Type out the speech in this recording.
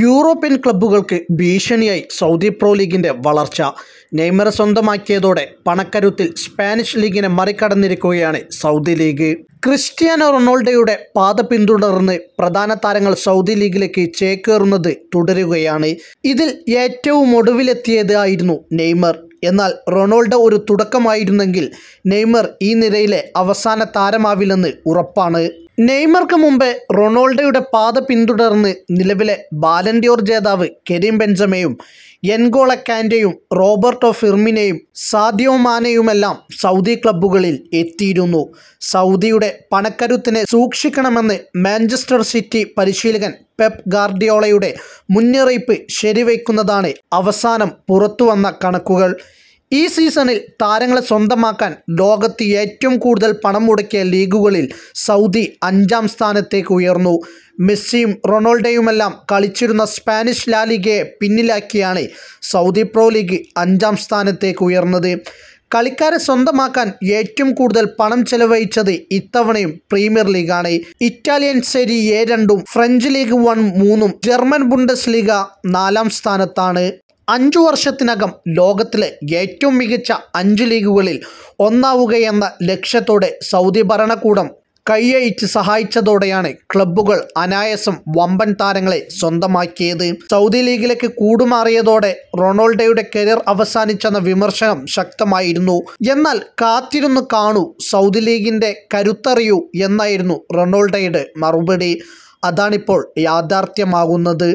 European ക്ലബ്ബുകൾക്ക് ഭീഷണിയായി Saudi pro ലീഗിൻ്റെ വളർച്ച നെയ്മർ സ്വന്തമാക്കിയതോടെ പണക്കരുത്തിൽ സ്പാനിഷ് ലീഗിനെ മറികടന്നിരിക്കുകയാണ് സൗദി ലീഗ് ക്രിസ്ത്യാനോ റൊണാൾഡോയുടെ പാത പിന്തുടർന്ന് പ്രധാന താരങ്ങൾ സൗദി ലീഗിലേക്ക് ചേക്കേറുന്നത് തുടരുകയാണ് ഇതിൽ ഏറ്റവും ഒടുവിലെത്തിയത് ആയിരുന്നു നെയ്മർ എന്നാൽ റൊണാൾഡോ ഒരു തുടക്കമായിരുന്നെങ്കിൽ നെയ്മർ ഈ നിരയിലെ അവസാന താരമാവില്ലെന്ന് ഉറപ്പാണ് നെയ്മർക്ക് മുമ്പ് റൊണാൾഡോയുടെ പാത പിന്തുടർന്ന് നിലവിലെ ബാലൻഡിയോർ ജേതാവ് കെരീം ബെൻസമയും എൻഗോള കാൻഡയും റോബർട്ടോ ഫിർമിനെയും സാദിയോ മാനയുമെല്ലാം സൗദി ക്ലബ്ബുകളിൽ എത്തിയിരുന്നു സൗദിയുടെ പണക്കരുത്തിനെ സൂക്ഷിക്കണമെന്ന് മാഞ്ചസ്റ്റർ സിറ്റി പരിശീലകൻ പെപ് ഗാർഡിയോളയുടെ മുന്നറിയിപ്പ് ശരിവയ്ക്കുന്നതാണ് അവസാനം പുറത്തുവന്ന കണക്കുകൾ ഈ സീസണിൽ താരങ്ങളെ സ്വന്തമാക്കാൻ ലോകത്ത് ഏറ്റവും കൂടുതൽ പണം മുടക്കിയ ലീഗുകളിൽ സൗദി അഞ്ചാം സ്ഥാനത്തേക്ക് ഉയർന്നു മെസ്സിയും റൊണാൾഡോയുമെല്ലാം കളിച്ചിരുന്ന സ്പാനിഷ് ലാലിഗയെ പിന്നിലാക്കിയാണ് സൗദി പ്രോ ലീഗ് അഞ്ചാം സ്ഥാനത്തേക്ക് ഉയർന്നത് കളിക്കാരെ സ്വന്തമാക്കാൻ ഏറ്റവും കൂടുതൽ പണം ചെലവഴിച്ചത് ഇത്തവണയും പ്രീമിയർ ലീഗാണ് ഇറ്റാലിയൻ സെരി എ രണ്ടും ഫ്രഞ്ച് ലീഗ് വൺ മൂന്നും ജർമ്മൻ ബുണ്ടസ് ലീഗ നാലാം സ്ഥാനത്താണ് അഞ്ചു വർഷത്തിനകം ലോകത്തിലെ ഏറ്റവും മികച്ച അഞ്ച് ലീഗുകളിൽ ഒന്നാവുകയെന്ന ലക്ഷ്യത്തോടെ സൗദി ഭരണകൂടം കൈയയിച്ച് സഹായിച്ചതോടെയാണ് ക്ലബ്ബുകൾ അനായാസം വമ്പൻ താരങ്ങളെ സ്വന്തമാക്കിയത് സൗദി ലീഗിലേക്ക് കൂടുമാറിയതോടെ റൊണാൾഡോയുടെ കരിയർ അവസാനിച്ചെന്ന വിമർശനം ശക്തമായിരുന്നു എന്നാൽ കാത്തിരുന്നു കാണൂ സൗദി ലീഗിൻ്റെ കരുത്തറിയൂ എന്നായിരുന്നു റൊണാൾഡോയുടെ മറുപടി അതാണിപ്പോൾ യാഥാർത്ഥ്യമാകുന്നത്